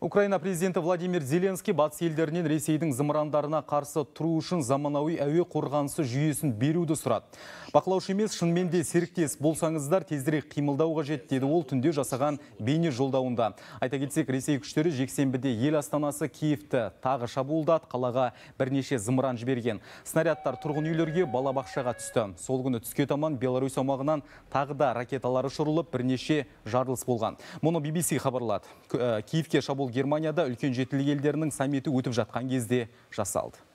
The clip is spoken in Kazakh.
Украина президенті Владимир Зеленский батыс елдерінен Ресейдің зымырандарына қарсы тұру үшін заманауи әуе қорғанысы жүйесін беруді сұрады. Бақылаушы емес шынымен де серіктес болсаңыздар тезірек қимылдау қажет деді ол түнде жасаған бейне жолдауында. Айта кетсек, Ресей күштері жексенбіде ел астанасы Киевті тағы шабуылдат қалаға бірнеше зымыран жіберген. Снарядтар тұрғын үйлерге балабақшаға түсті. Сол күні түске таман Беларусь аумағынан тағы да ракеталары ұшырылып бірнеше жарылыс болған. Мұны BBC хабарлады. Киевке шабуыл Германияда үлкен жетілік елдерінің саммиті өтіп жатқан кезде жасалды